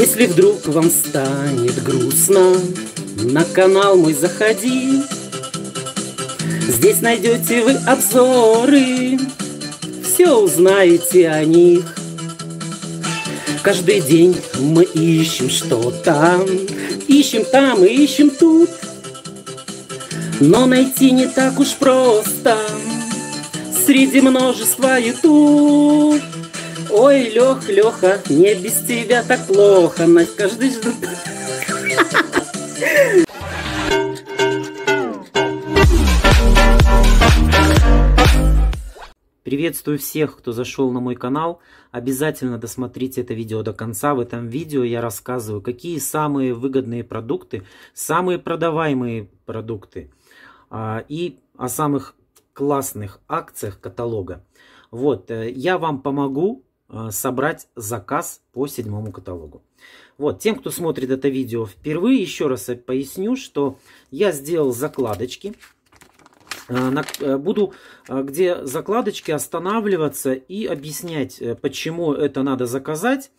Если вдруг вам станет грустно, на канал мой заходи. Здесь найдете вы обзоры, все узнаете о них. Каждый день мы ищем что-то, ищем там и ищем тут. Но найти не так уж просто среди множества YouTube. Ой, Лех, Леха, не без тебя так плохо, Настя, каждый ждут. Приветствую всех, кто зашел на мой канал. Обязательно досмотрите это видео до конца. В этом видео я рассказываю, какие самые выгодные продукты, самые продаваемые продукты а, и о самых классных акциях каталога. Вот, э, я вам помогу Э, собрать заказ по седьмому каталогу. Вот, тем, кто смотрит это видео впервые, еще раз поясню, что я сделал закладочки. Э, э, буду где закладочки останавливаться и объяснять, почему это надо заказать.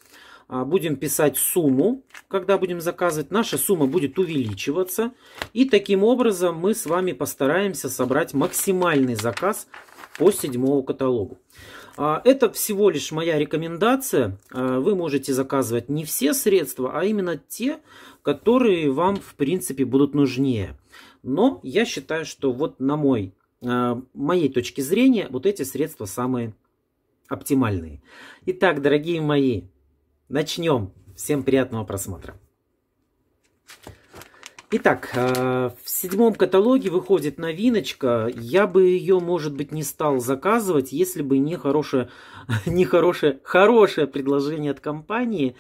А, будем писать сумму, когда будем заказывать. Наша сумма будет увеличиваться. И таким образом мы с вами постараемся собрать максимальный заказ по седьмому каталогу. А, это всего лишь моя рекомендация. А, вы можете заказывать не все средства, а именно те, которые вам в принципе будут нужнее. Но я считаю, что вот на мой, а, моей точке зрения вот эти средства самые оптимальные. Итак, дорогие мои, начнем. Всем приятного просмотра. Итак, э, в седьмом каталоге выходит новиночка. Я бы ее, может быть, не стал заказывать, если бы не хорошее, не хорошее, хорошее предложение от компании.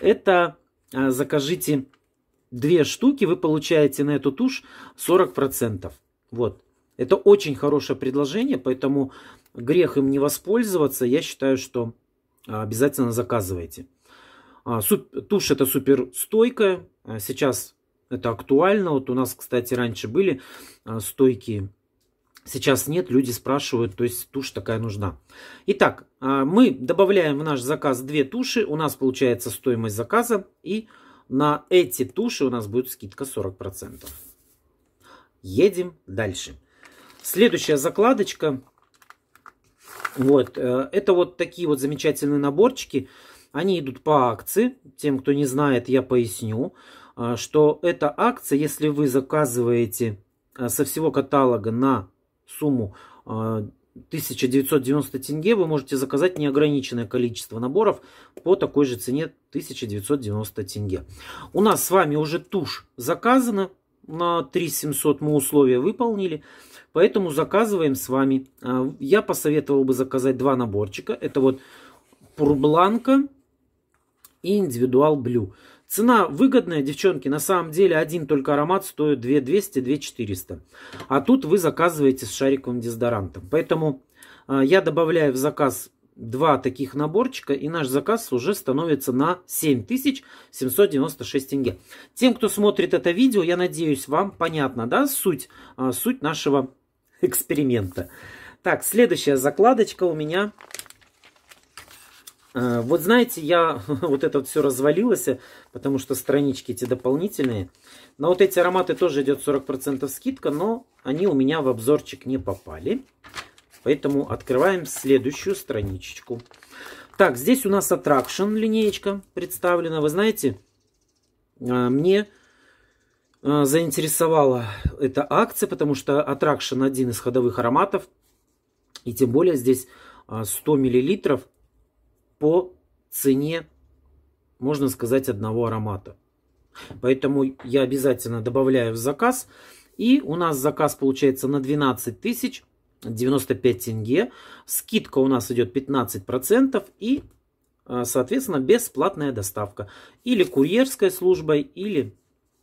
Это э, закажите две штуки, вы получаете на эту тушь 40%. Вот. Это очень хорошее предложение, поэтому грех им не воспользоваться. Я считаю, что э, обязательно заказывайте. А, тушь это супер стойкая. Сейчас это актуально. Вот у нас, кстати, раньше были а, стойки Сейчас нет, люди спрашивают, то есть тушь такая нужна. Итак, а, мы добавляем в наш заказ две туши, у нас получается стоимость заказа, и на эти туши у нас будет скидка 40%. Едем дальше. Следующая закладочка. Вот, э, это вот такие вот замечательные наборчики. Они идут по акции. Тем, кто не знает, я поясню. А, что эта акция, если вы заказываете а, со всего каталога на сумму 1990 а, тенге, вы можете заказать неограниченное количество наборов по такой же цене 1990 тенге. У нас с вами уже тушь заказана, на 3700 мы условия выполнили, поэтому заказываем с вами. Я посоветовал бы заказать два наборчика. Это вот Пурбланка и Индивидуал Blue. Цена выгодная, девчонки. На самом деле один только аромат стоит 2200-2400. А тут вы заказываете с шариковым дезодорантом. Поэтому а, я добавляю в заказ два таких наборчика, и наш заказ уже становится на 7796 тенге. Тем, кто смотрит это видео, я надеюсь, вам понятна да, суть, а, суть нашего эксперимента. Так, следующая закладочка у меня Э, вот знаете, я вот это вот все развалилось, э, потому что странички эти дополнительные. На вот эти ароматы тоже идет 40% скидка, но они у меня в обзорчик не попали. Поэтому открываем следующую страничечку. Так, здесь у нас Attraction линеечка представлена. Вы знаете, э, мне заинтересовала эта акция, потому что Attraction один из ходовых ароматов. И тем более здесь 100 миллилитров по цене, можно сказать, одного аромата. Поэтому я обязательно добавляю в заказ. И у нас заказ получается на 12 тысяч 95 тенге. Скидка у нас идет 15% и, а, соответственно, бесплатная доставка. Или курьерской службой, или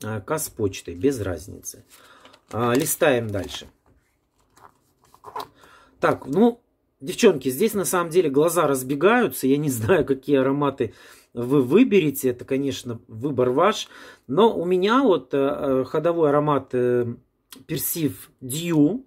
а, каспочтой, без разницы. А, листаем дальше. Так, ну, Девчонки, здесь на самом деле глаза разбегаются. Я не знаю, какие ароматы вы выберете. Это, конечно, выбор ваш. Но у меня вот э, э, ходовой аромат э, Персив Дью.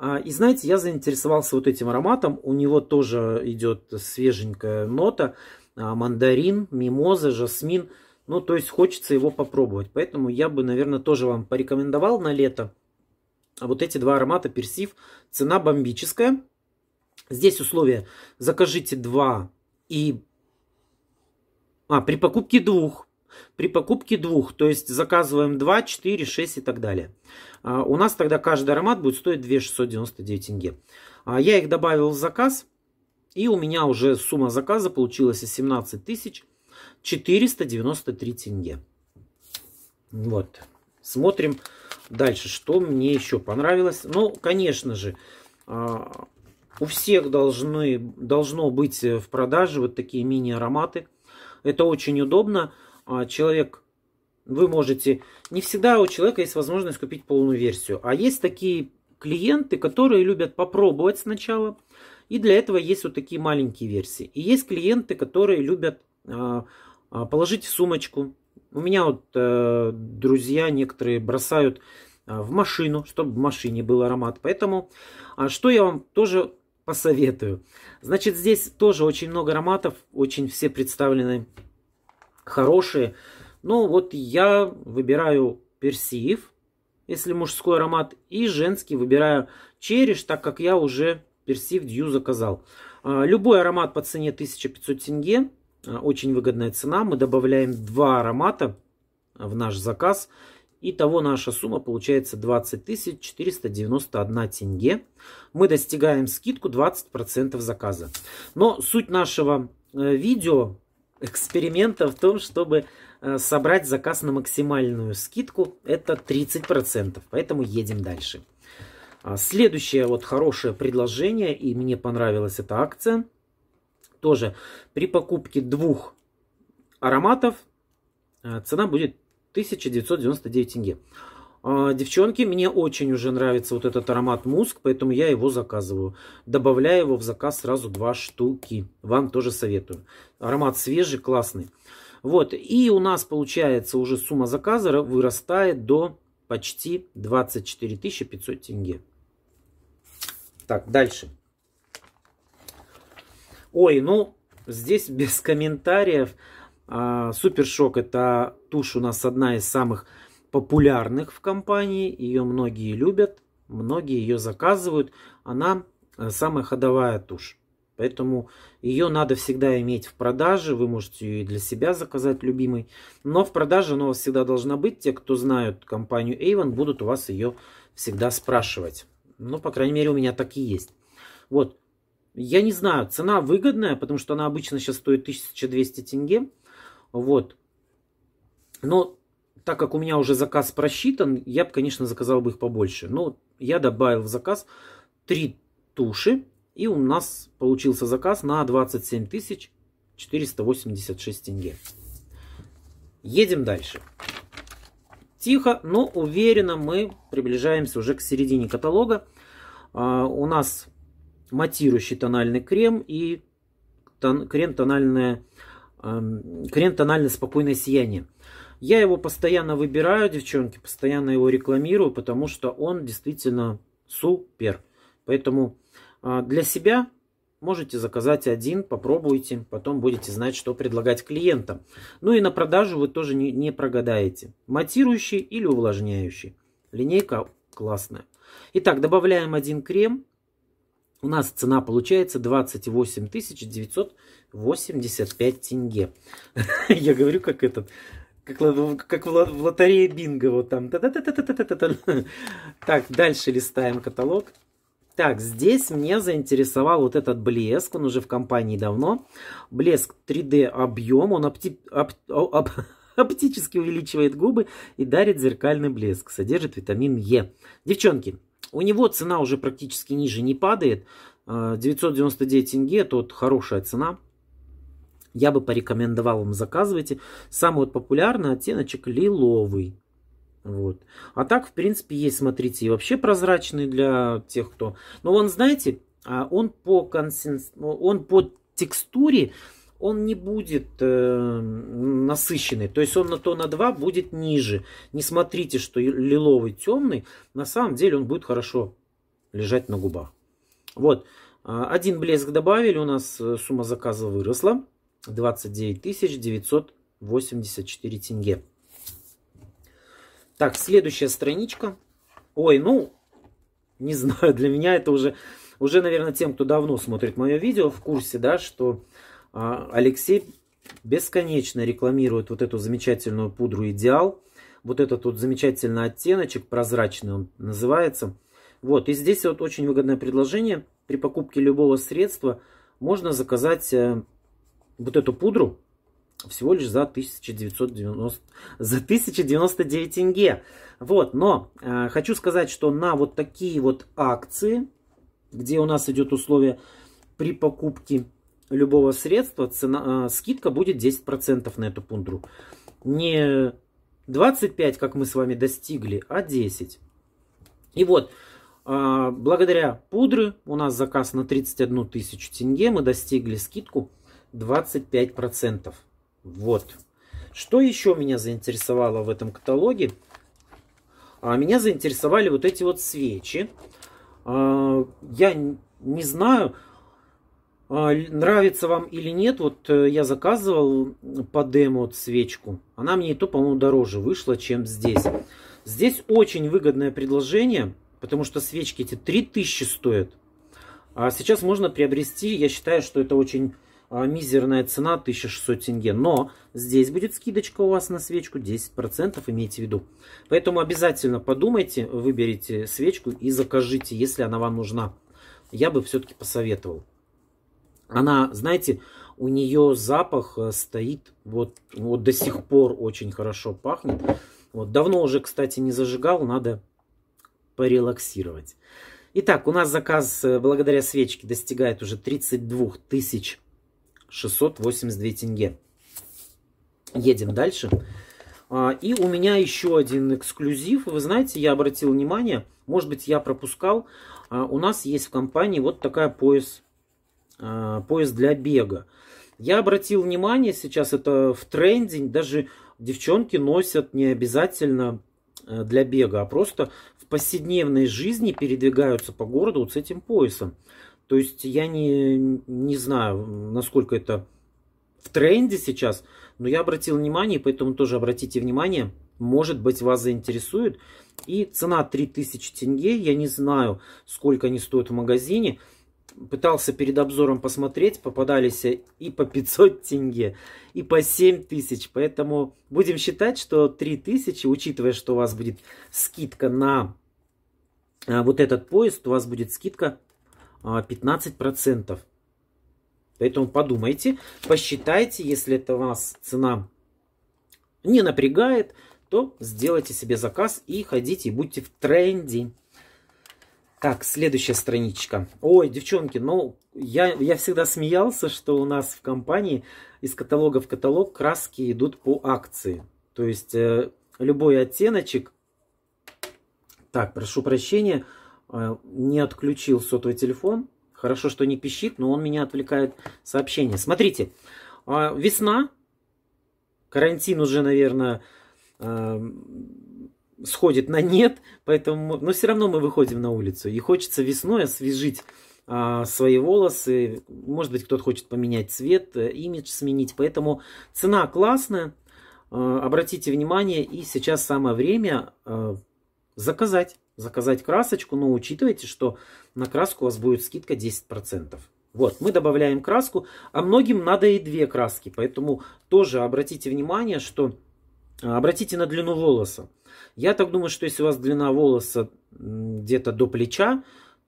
А, и знаете, я заинтересовался вот этим ароматом. У него тоже идет свеженькая нота. А, мандарин, мимоза, жасмин. Ну, то есть хочется его попробовать. Поэтому я бы, наверное, тоже вам порекомендовал на лето. А вот эти два аромата персив. Цена бомбическая. Здесь условие закажите два и... А, при покупке двух. При покупке двух, то есть заказываем 2, 4, 6 и так далее. А, у нас тогда каждый аромат будет стоить 2699 тенге. А, я их добавил в заказ. И у меня уже сумма заказа получилась 17 тысяч 493 тенге. Вот. Смотрим дальше, что мне еще понравилось. Ну, конечно же, а, у всех должны, должно быть э, в продаже вот такие мини-ароматы. Это очень удобно. А, человек, вы можете... Не всегда у человека есть возможность купить полную версию. А есть такие клиенты, которые любят попробовать сначала. И для этого есть вот такие маленькие версии. И есть клиенты, которые любят а, а, положить в сумочку. У меня вот э, друзья некоторые бросают в машину, чтобы в машине был аромат. Поэтому, что я вам тоже посоветую. Значит, здесь тоже очень много ароматов, очень все представлены хорошие. Ну, вот я выбираю персиев, если мужской аромат, и женский выбираю череш, так как я уже персив дью заказал. А, любой аромат по цене 1500 тенге, а, очень выгодная цена. Мы добавляем два аромата в наш заказ. Итого наша сумма получается 20 491 тенге. Мы достигаем скидку 20% заказа. Но суть нашего э, видео, эксперимента в том, чтобы э, собрать заказ на максимальную скидку. Это 30%. Поэтому едем дальше. А, следующее вот хорошее предложение, и мне понравилась эта акция. Тоже при покупке двух ароматов э, цена будет 1999 тенге. А, девчонки, мне очень уже нравится вот этот аромат муск, поэтому я его заказываю. Добавляю его в заказ сразу два штуки. Вам тоже советую. Аромат свежий, классный. Вот, и у нас получается уже сумма заказа вырастает до почти 24 500 тенге. Так, дальше. Ой, ну, здесь без комментариев. А, Супершок это тушь у нас одна из самых популярных в компании. Ее многие любят, многие ее заказывают. Она э, самая ходовая тушь. Поэтому ее надо всегда иметь в продаже. Вы можете ее и для себя заказать, любимый. Но в продаже она у вас всегда должна быть. Те, кто знают компанию Avon, будут у вас ее всегда спрашивать. Ну, по крайней мере, у меня так и есть. Вот. Я не знаю, цена выгодная, потому что она обычно сейчас стоит 1200 тенге. Вот. Но так как у меня уже заказ просчитан, я бы, конечно, заказал бы их побольше. Но я добавил в заказ три туши, и у нас получился заказ на 27 тысяч 486 тенге. Едем дальше. Тихо, но уверенно мы приближаемся уже к середине каталога. А, у нас матирующий тональный крем и крем тональная Крем эм, тональный спокойное сияние. Я его постоянно выбираю, девчонки, постоянно его рекламирую, потому что он действительно супер. Поэтому а, для себя можете заказать один, попробуйте, потом будете знать, что предлагать клиентам. Ну и на продажу вы тоже не, не прогадаете. Матирующий или увлажняющий. Линейка классная. Итак, добавляем один крем. У нас цена получается 28 900 85 тенге. Я говорю, как этот, как, как в, в лотерее бинго, вот там. Так, дальше листаем каталог. Так, здесь мне заинтересовал вот этот блеск, он уже в компании давно. Блеск 3D объем, он опти... оп... Оп... оптически увеличивает губы и дарит зеркальный блеск, содержит витамин Е. Девчонки, у него цена уже практически ниже не падает, 999 а, тенге, это хорошая цена. Я бы порекомендовал вам, заказывайте. Самый вот популярный оттеночек лиловый. Вот. А так, в принципе, есть, смотрите, и вообще прозрачный для тех, кто... Но он, знаете, а, он по, консенс... он по текстуре, он не будет э, насыщенный. То есть он на то на 2 будет ниже. Не смотрите, что лиловый темный. На самом деле он будет хорошо лежать на губах. Вот. А, один блеск добавили. У нас э, сумма заказа выросла. 29 984 тенге. Так, следующая страничка. Ой, ну, не знаю, для меня это уже, уже, наверное, тем, кто давно смотрит мое видео, в курсе, да, что а, Алексей бесконечно рекламирует вот эту замечательную пудру «Идеал». Вот этот вот замечательный оттеночек, прозрачный он называется. Вот, и здесь вот очень выгодное предложение. При покупке любого средства можно заказать э, вот эту пудру всего лишь за 1990, за 1099 тенге. Вот, но э, хочу сказать, что на вот такие вот акции, где у нас идет условие при покупке любого средства, цена, э, скидка будет 10% на эту пудру. Не 25, как мы с вами достигли, а 10. И вот, э, благодаря пудры у нас заказ на 31 тысячу тенге, мы достигли скидку 25%. Вот. Что еще меня заинтересовало в этом каталоге? А, меня заинтересовали вот эти вот свечи. А, я не знаю, а, нравится вам или нет, вот э, я заказывал по демо вот свечку. Она мне и то, по-моему, дороже вышла, чем здесь. Здесь очень выгодное предложение, потому что свечки эти 3000 стоят. А сейчас можно приобрести, я считаю, что это очень а, мизерная цена 1600 тенге. Но здесь будет скидочка у вас на свечку 10%, имейте в виду. Поэтому обязательно подумайте, выберите свечку и закажите, если она вам нужна. Я бы все-таки посоветовал. Она, знаете, у нее запах э, стоит вот, вот до сих пор очень хорошо пахнет. Вот, давно уже, кстати, не зажигал, надо порелаксировать. Итак, у нас заказ э, благодаря свечке достигает уже 32 тысяч 682 тенге. Едем дальше. А, и у меня еще один эксклюзив. Вы знаете, я обратил внимание, может быть, я пропускал. А, у нас есть в компании вот такая пояс, а, пояс для бега. Я обратил внимание, сейчас это в тренде, даже девчонки носят не обязательно э, для бега, а просто в повседневной жизни передвигаются по городу вот с этим поясом. То есть я не, не знаю, насколько это в тренде сейчас, но я обратил внимание, поэтому тоже обратите внимание, может быть вас заинтересует. И цена 3000 тенге, я не знаю, сколько они стоят в магазине. Пытался перед обзором посмотреть, попадались и по 500 тенге, и по 7000. Поэтому будем считать, что 3000, учитывая, что у вас будет скидка на а, вот этот поезд, у вас будет скидка 15%. А, Поэтому подумайте, посчитайте, если это вас цена не напрягает, то сделайте себе заказ и ходите, и будьте в тренде. Так, следующая страничка. Ой, девчонки, ну, я, я всегда смеялся, что у нас в компании из каталога в каталог краски идут по акции. То есть, э, любой оттеночек, так, прошу прощения, Э, не отключил сотовый телефон. Хорошо, что не пищит, но он меня отвлекает сообщение. Смотрите, э, весна, карантин уже, наверное, э, сходит на нет, поэтому, но все равно мы выходим на улицу. И хочется весной освежить свои волосы. Может быть, кто-то хочет поменять цвет, имидж сменить. Поэтому цена классная. Обратите внимание, и сейчас самое время заказать заказать красочку, но учитывайте, что на краску у вас будет скидка 10%. Вот, мы добавляем краску, а многим надо и две краски, поэтому тоже обратите внимание, что а, обратите на длину волоса. Я так думаю, что если у вас длина волоса где-то до плеча,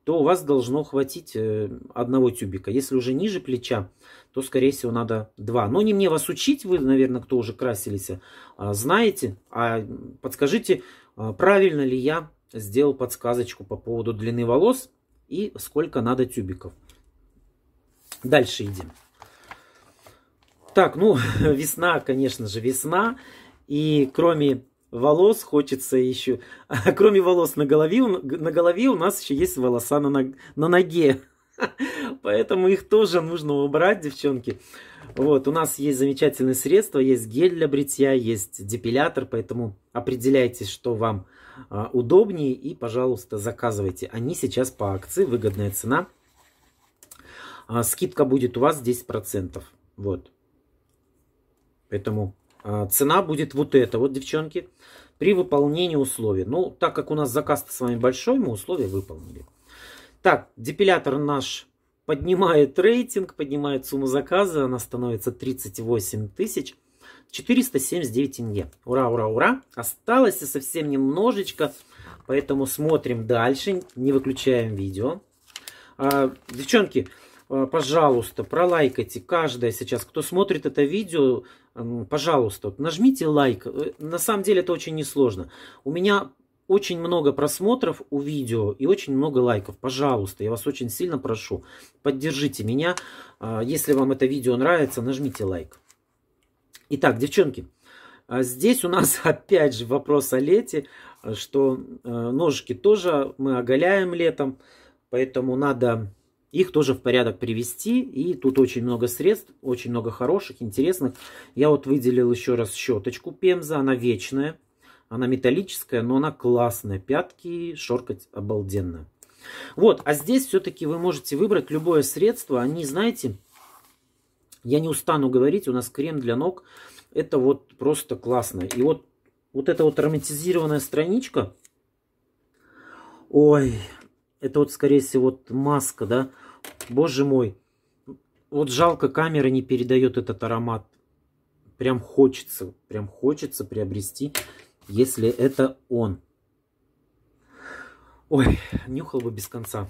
то у вас должно хватить э, одного тюбика. Если уже ниже плеча, то, скорее всего, надо два. Но не мне вас учить, вы, наверное, кто уже красились, а, знаете. А подскажите, а, правильно ли я сделал подсказочку по поводу длины волос и сколько надо тюбиков. Дальше идем. Так, ну, весна, конечно же, весна. И кроме волос хочется еще... Кроме волос на голове, на голове у нас еще есть волоса на, ног, на ноге. Поэтому их тоже нужно убрать, девчонки. Вот, у нас есть замечательные средства, есть гель для бритья, есть депилятор, поэтому определяйтесь, что вам а, удобнее. И, пожалуйста, заказывайте. Они сейчас по акции, выгодная цена. А, скидка будет у вас 10%. Вот. Поэтому а, цена будет вот эта вот, девчонки, при выполнении условий. Ну, так как у нас заказ с вами большой, мы условия выполнили. Так, депилятор наш поднимает рейтинг, поднимает сумму заказа, она становится 38 тысяч. 479 тенге. Ура, ура, ура. Осталось совсем немножечко, поэтому смотрим дальше, не выключаем видео. А, девчонки, а, пожалуйста, пролайкайте каждое сейчас, кто смотрит это видео, пожалуйста, нажмите лайк. Э, на самом деле это очень несложно. У меня очень много просмотров у видео и очень много лайков. Пожалуйста, я вас очень сильно прошу, поддержите меня. А, если вам это видео нравится, нажмите лайк. Итак, девчонки, а здесь у нас опять же вопрос о лете, что э, ножки тоже мы оголяем летом, поэтому надо их тоже в порядок привести. И тут очень много средств, очень много хороших, интересных. Я вот выделил еще раз щеточку Пемза, она вечная, она металлическая, но она классная. Пятки шоркать обалденно. Вот, а здесь все-таки вы можете выбрать любое средство. Они, знаете, я не устану говорить, у нас крем для ног. Это вот просто классно. И вот, вот эта вот ароматизированная страничка. Ой, это вот, скорее всего, вот маска, да? Боже мой. Вот жалко, камера не передает этот аромат. Прям хочется, прям хочется приобрести, если это он. Ой, нюхал бы без конца.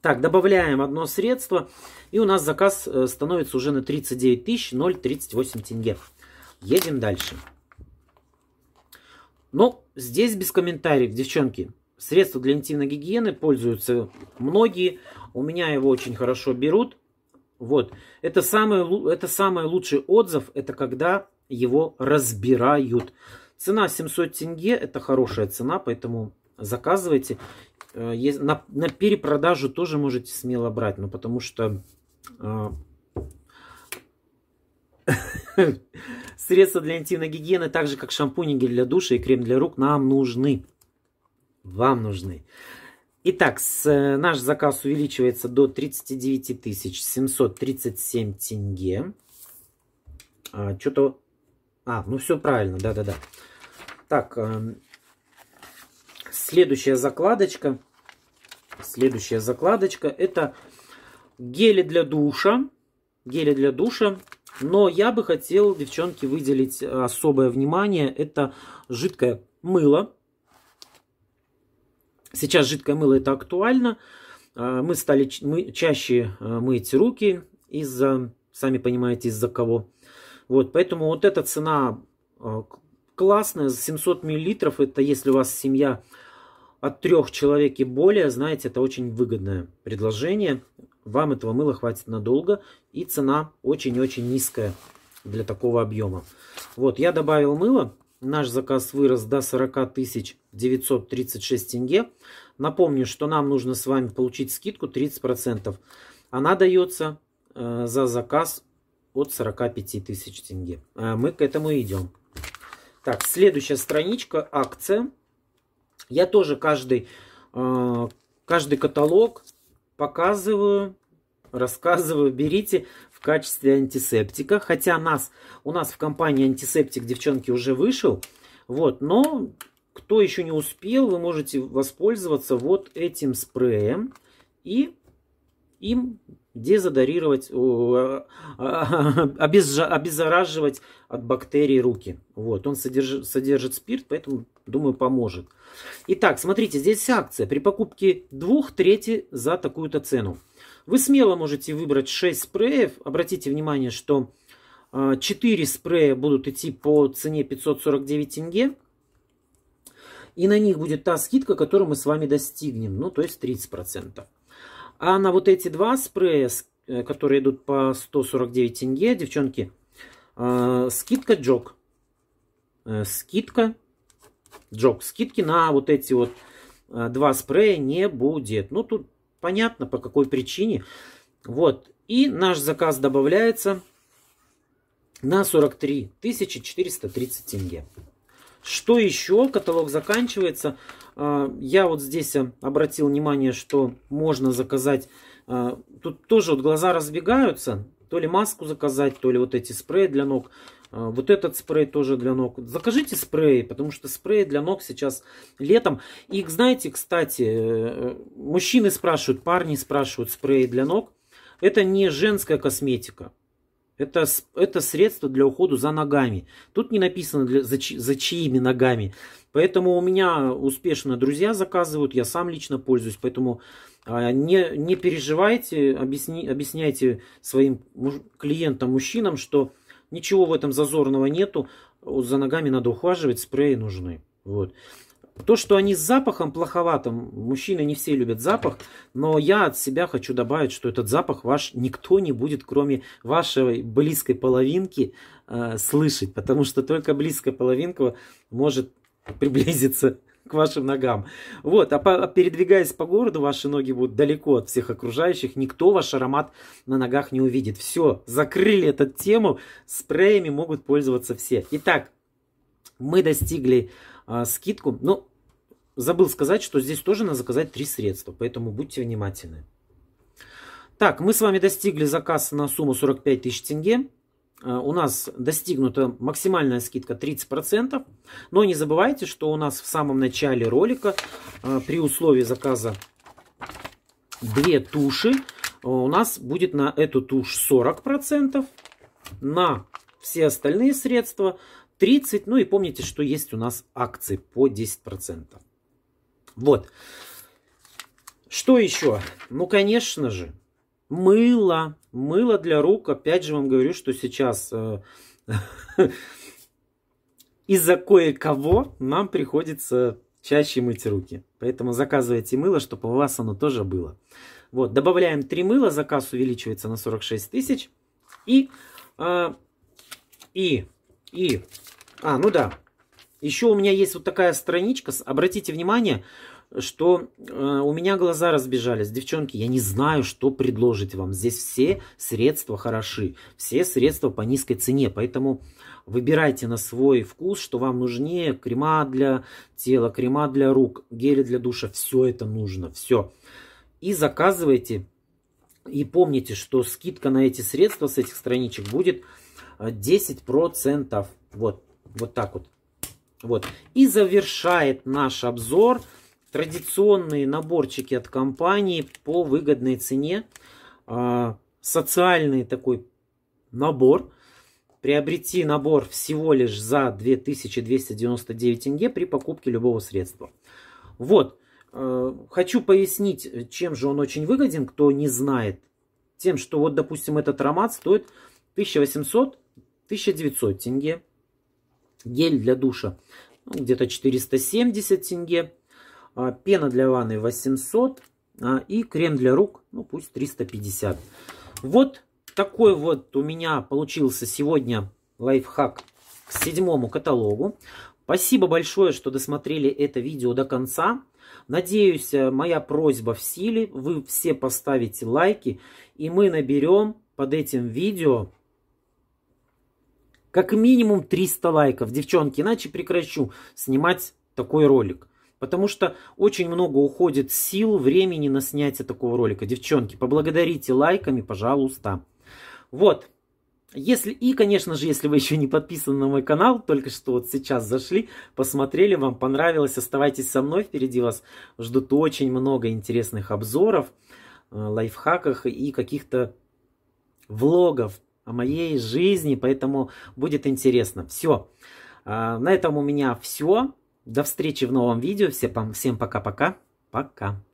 Так, добавляем одно средство, и у нас заказ э, становится уже на 39 038 тенге. Едем дальше. Ну, здесь без комментариев, девчонки. Средства для интимной гигиены пользуются многие. У меня его очень хорошо берут. Вот. Это самый, это самый лучший отзыв, это когда его разбирают. Цена 700 тенге, это хорошая цена, поэтому заказывайте. Э, на, на перепродажу тоже можете смело брать, но ну, потому что э, средства для интимной гигиены, так же как шампунь, гель для душа и крем для рук, нам нужны. Вам нужны. Итак, с, э, наш заказ увеличивается до 39 737 тенге. А, Что-то... А, ну все правильно, да-да-да. Так, эм, Следующая закладочка. Следующая закладочка это гели для душа. Гели для душа. Но я бы хотел, девчонки, выделить особое внимание. Это жидкое мыло. Сейчас жидкое мыло это актуально. А, мы стали мы, чаще а, мыть руки из-за, сами понимаете, из-за кого. Вот, поэтому вот эта цена а, классная, 700 миллилитров, это если у вас семья от трех человек и более, знаете, это очень выгодное предложение. Вам этого мыла хватит надолго, и цена очень-очень низкая для такого объема. Вот, я добавил мыло. Наш заказ вырос до 40 936 тенге. Напомню, что нам нужно с вами получить скидку 30%. Она дается э, за заказ от 45 тысяч тенге. А мы к этому идем. Так, следующая страничка, акция. Я тоже каждый, э, каждый каталог показываю, рассказываю, берите в качестве антисептика. Хотя нас, у нас в компании антисептик, девчонки, уже вышел. Вот, но кто еще не успел, вы можете воспользоваться вот этим спреем и им дезодорировать, а, а, обеззараживать от бактерий руки. Вот, он содержит, содержит спирт, поэтому, думаю, поможет. Итак, смотрите, здесь акция. При покупке двух трети за такую-то цену. Вы смело можете выбрать 6 спреев. Обратите внимание, что 4 а, спрея будут идти по цене 549 тенге. И на них будет та скидка, которую мы с вами достигнем. Ну, то есть 30%. А на вот эти два спрея, э, которые идут по 149 тенге, девчонки, а, э, скидка джок. Э, скидка джок. Скидки на вот эти вот э, два спрея не будет. Ну, тут понятно, по какой причине. Вот. И наш заказ добавляется на 43 430 тенге. Что еще? Каталог заканчивается. А, я вот здесь а, обратил внимание, что можно заказать. А, тут тоже вот глаза разбегаются. То ли маску заказать, то ли вот эти спреи для ног. Вот этот спрей тоже для ног. Закажите спреи, потому что спрей для ног сейчас летом. И, знаете, кстати, э, мужчины спрашивают, парни спрашивают спреи для ног. Это не женская косметика. Это, это средство для ухода за ногами. Тут не написано, для, за, чь, за чьими ногами. Поэтому у меня успешно друзья заказывают, я сам лично пользуюсь. Поэтому а, не, не переживайте, объясни, объясняйте своим клиентам, мужчинам, что ничего в этом зазорного нету. За ногами надо ухаживать, спреи нужны. Вот. То, что они с запахом плоховатым, мужчины не все любят запах, но я от себя хочу добавить, что этот запах ваш никто не будет, кроме вашей близкой половинки, э, слышать, потому что только близкая половинка может приблизиться к вашим ногам. Вот, а, по, а передвигаясь по городу, ваши ноги будут далеко от всех окружающих, никто ваш аромат на ногах не увидит. Все, закрыли эту тему, спреями могут пользоваться все. Итак, мы достигли а, скидку. Но забыл сказать, что здесь тоже надо заказать три средства, поэтому будьте внимательны. Так, мы с вами достигли заказ на сумму 45 тысяч тенге. А, у нас достигнута максимальная скидка 30%. Но не забывайте, что у нас в самом начале ролика а, при условии заказа две туши у нас будет на эту тушь 40%, на все остальные средства 30. Ну и помните, что есть у нас акции по 10%. Вот. Что еще? Ну, конечно же, мыло. Мыло для рук. Опять же вам говорю, что сейчас э, из-за кое-кого нам приходится чаще мыть руки. Поэтому заказывайте мыло, чтобы у вас оно тоже было. Вот, добавляем 3 мыла, заказ увеличивается на 46 тысяч. И, э, и и, а, ну да, еще у меня есть вот такая страничка. Обратите внимание, что э, у меня глаза разбежались. Девчонки, я не знаю, что предложить вам. Здесь все средства хороши. Все средства по низкой цене. Поэтому выбирайте на свой вкус, что вам нужнее. Крема для тела, крема для рук, гели для душа. Все это нужно. Все. И заказывайте. И помните, что скидка на эти средства с этих страничек будет 10%. Э, вот, вот так вот. Вот. И завершает наш обзор традиционные наборчики от компании по выгодной цене. А, социальный такой набор. Приобрети набор всего лишь за 2299 тенге при покупке любого средства. Вот. Э, хочу пояснить, чем же он очень выгоден, кто не знает. Тем, что вот, допустим, этот аромат стоит 1800 1900 тенге. Гель для душа ну, где-то 470 тенге. А, пена для ванны 800. А, и крем для рук, ну пусть 350. Вот такой вот у меня получился сегодня лайфхак к седьмому каталогу. Спасибо большое, что досмотрели это видео до конца. Надеюсь, э, моя просьба в силе. Вы все поставите лайки, и мы наберем под этим видео как минимум 300 лайков, девчонки, иначе прекращу снимать такой ролик. Потому что очень много уходит сил, времени на снятие такого ролика. Девчонки, поблагодарите лайками, пожалуйста. Вот. Если, и, конечно же, если вы еще не подписаны на мой канал, только что вот сейчас зашли, посмотрели, вам понравилось, оставайтесь со мной, впереди вас ждут очень много интересных обзоров, э, лайфхаков и каких-то влогов о моей жизни, поэтому будет интересно. Все. А, на этом у меня все. До встречи в новом видео. Всем пока-пока. Пока. -пока. пока.